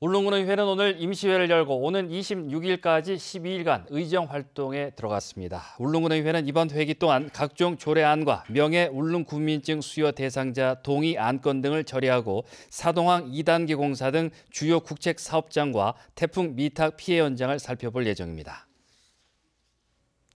울릉군은 회는 오늘 임시회를 열고 오는 26일까지 12일간 의정 활동에 들어갔습니다. 울릉군의 회는 이번 회기 동안 각종 조례안과 명예 울릉군민증 수여 대상자 동의 안건 등을 처리하고 사동항 2단계 공사 등 주요 국책 사업장과 태풍 미탁 피해 현장을 살펴볼 예정입니다.